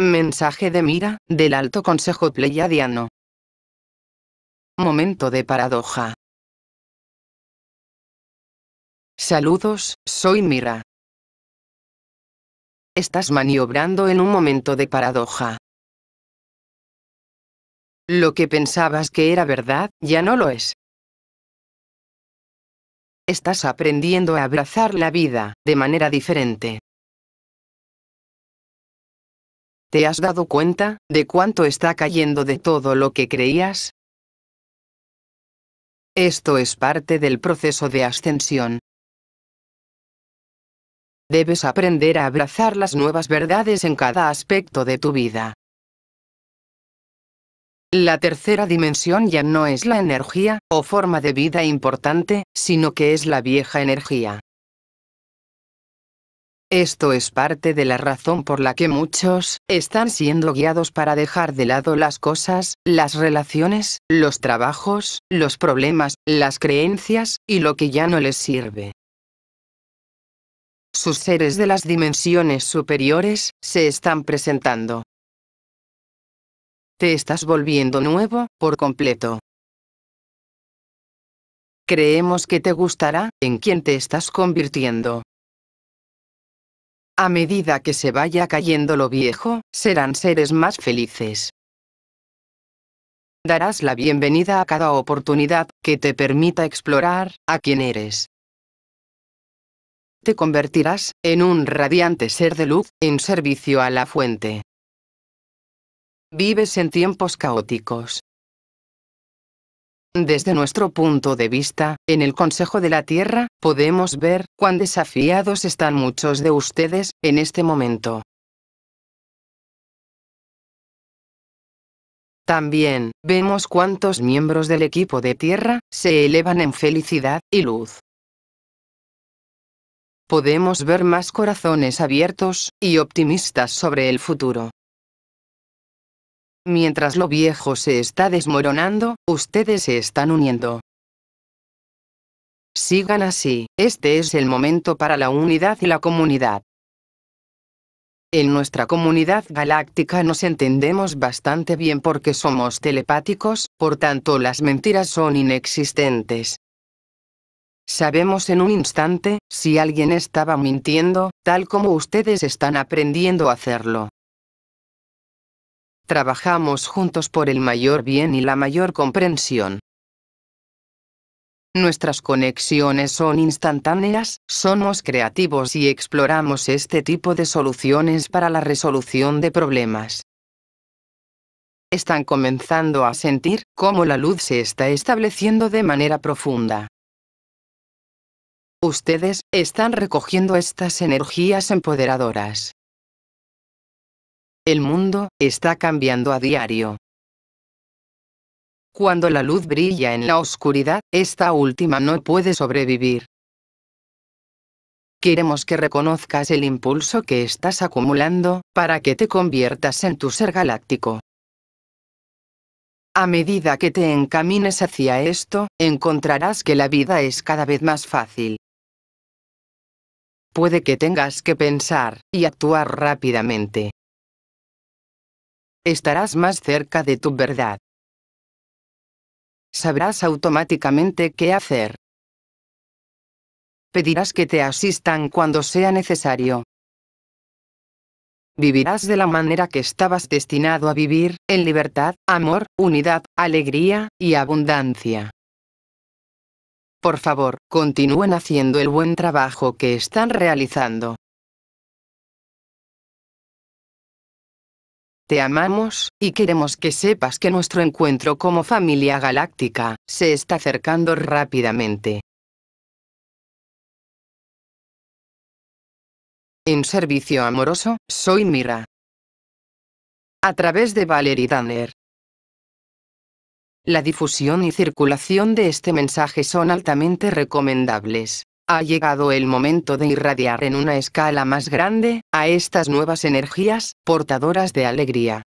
Mensaje de mira, del Alto Consejo Pleiadiano. Momento de paradoja. Saludos, soy Mira. Estás maniobrando en un momento de paradoja. Lo que pensabas que era verdad, ya no lo es. Estás aprendiendo a abrazar la vida, de manera diferente. ¿Te has dado cuenta de cuánto está cayendo de todo lo que creías? Esto es parte del proceso de ascensión. Debes aprender a abrazar las nuevas verdades en cada aspecto de tu vida. La tercera dimensión ya no es la energía o forma de vida importante, sino que es la vieja energía. Esto es parte de la razón por la que muchos están siendo guiados para dejar de lado las cosas, las relaciones, los trabajos, los problemas, las creencias y lo que ya no les sirve. Sus seres de las dimensiones superiores se están presentando. Te estás volviendo nuevo, por completo. Creemos que te gustará en quien te estás convirtiendo. A medida que se vaya cayendo lo viejo, serán seres más felices. Darás la bienvenida a cada oportunidad que te permita explorar a quién eres. Te convertirás en un radiante ser de luz, en servicio a la fuente. Vives en tiempos caóticos. Desde nuestro punto de vista, en el Consejo de la Tierra, podemos ver cuán desafiados están muchos de ustedes, en este momento. También, vemos cuántos miembros del equipo de Tierra, se elevan en felicidad y luz. Podemos ver más corazones abiertos y optimistas sobre el futuro. Mientras lo viejo se está desmoronando, ustedes se están uniendo. Sigan así, este es el momento para la unidad y la comunidad. En nuestra comunidad galáctica nos entendemos bastante bien porque somos telepáticos, por tanto las mentiras son inexistentes. Sabemos en un instante, si alguien estaba mintiendo, tal como ustedes están aprendiendo a hacerlo. Trabajamos juntos por el mayor bien y la mayor comprensión. Nuestras conexiones son instantáneas, somos creativos y exploramos este tipo de soluciones para la resolución de problemas. Están comenzando a sentir cómo la luz se está estableciendo de manera profunda. Ustedes están recogiendo estas energías empoderadoras. El mundo está cambiando a diario. Cuando la luz brilla en la oscuridad, esta última no puede sobrevivir. Queremos que reconozcas el impulso que estás acumulando, para que te conviertas en tu ser galáctico. A medida que te encamines hacia esto, encontrarás que la vida es cada vez más fácil. Puede que tengas que pensar y actuar rápidamente estarás más cerca de tu verdad. Sabrás automáticamente qué hacer. Pedirás que te asistan cuando sea necesario. Vivirás de la manera que estabas destinado a vivir, en libertad, amor, unidad, alegría y abundancia. Por favor, continúen haciendo el buen trabajo que están realizando. Te amamos, y queremos que sepas que nuestro encuentro como familia galáctica, se está acercando rápidamente. En servicio amoroso, soy Mira. A través de Valerie Danner. La difusión y circulación de este mensaje son altamente recomendables ha llegado el momento de irradiar en una escala más grande, a estas nuevas energías, portadoras de alegría.